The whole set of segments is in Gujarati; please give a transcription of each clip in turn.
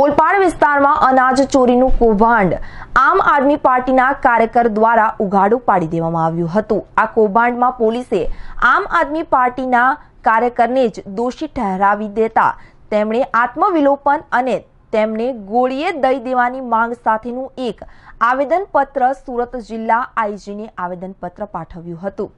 ઓલપાડ વિસ્તારમાં અનાજ ચોરીનું કૌભાંડ આમ આદમી પાર્ટીના કાર્યકર દ્વારા ઉઘાડું પાડી દેવામાં આવ્યું હતું આ કૌભાંડમાં પોલીસે આમ આદમી પાર્ટીના કાર્યકરને જ દોષી ઠહેરાવી દેતા તેમણે આત્મવિલોપન અને તેમને ગોળીએ દઈ દેવાની માંગ સાથેનું એક આવેદનપત્ર સુરત જિલ્લા આઈજીને આવેદનપત્ર પાઠવ્યું હતું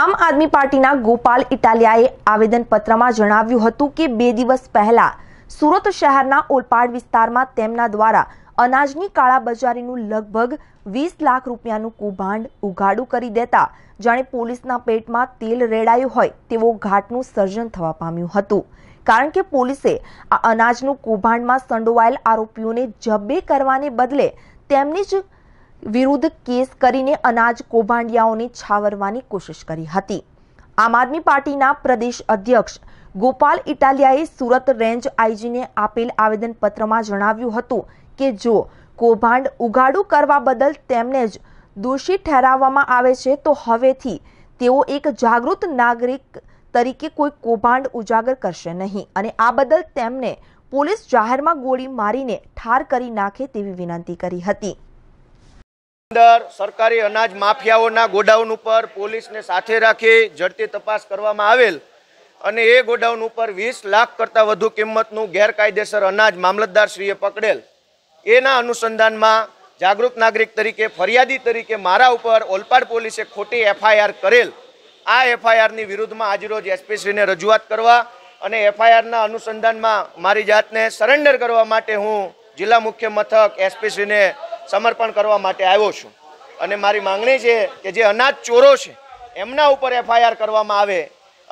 આમ આદમી પાર્ટીના ગોપાલ ઇટાલિયાએ આવેદનપત્રમાં જણાવ્યું હતું કે બે દિવસ પહેલાં સુરત શહેરના ઓલપાડ વિસ્તારમાં તેમના દ્વારા અનાજની કાળાબજારીનું લગભગ વીસ લાખ રૂપિયાનું કૌભાંડ ઉઘાડું કરી દેતા જાણે પોલીસના પેટમાં તેલ રેડાયું હોય તેવો ઘાટનું સર્જન થવા પામ્યું હતું કારણ કે પોલીસે આ અનાજનું કૌભાંડમાં સંડોવાયેલ આરોપીઓને જબ્બે કરવાને બદલે તેમની જ વિરુદ્ધ કેસ કરીને અનાજ કૌભાંડિયાઓને છાવરવાની કોશિશ કરી હતી આમ આદમી પાર્ટીના પ્રદેશ અધ્યક્ષ ગોપાલ ઇટાલિયાએ સુરત રેન્જ આઈજીને આપેલ આવેદનપત્રમાં જણાવ્યું હતું કે જો કૌભાંડ ઉઘાડું કરવા બદલ તેમને જ દોષી ઠેરાવવામાં આવે છે તો હવેથી તેઓ એક જાગૃત નાગરિક તરીકે કોઈ કૌભાંડ ઉજાગર કરશે નહીં અને આ બદલ તેમને પોલીસ જાહેરમાં ગોળી મારીને ઠાર કરી નાખે તેવી વિનંતી કરી હતી અંદર સરકારી અનાજ માફિયાઓના ગોડાઉન ઉપર પોલીસને સાથે રાખી ઝડપી તપાસ કરવામાં આવેલ અને એ ગોડાઉન ઉપર વીસ લાખ કરતાં વધુ કિંમતનું ગેરકાયદેસર અનાજ મામલતદારશ્રીએ પકડેલ એના અનુસંધાનમાં જાગૃત નાગરિક તરીકે ફરિયાદી તરીકે મારા ઉપર ઓલપાડ પોલીસે ખોટી એફઆઈઆર કરેલ આ એફઆઈઆરની વિરુદ્ધમાં આજરોજ એસપીશ્રીને રજૂઆત કરવા અને એફઆઈઆરના અનુસંધાનમાં મારી જાતને સરેન્ડર કરવા માટે હું જિલ્લા મુખ્ય મથક એસપીશ્રીને સમર્પણ કરવા માટે આવ્યો છું અને મારી માંગણી છે કે જે અનાજ ચોરો છે એમના ઉપર એફઆઈઆર કરવામાં આવે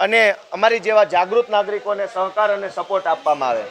અને અમારી જેવા જાગૃત નાગરિકોને સહકાર અને સપોર્ટ આપવામાં આવે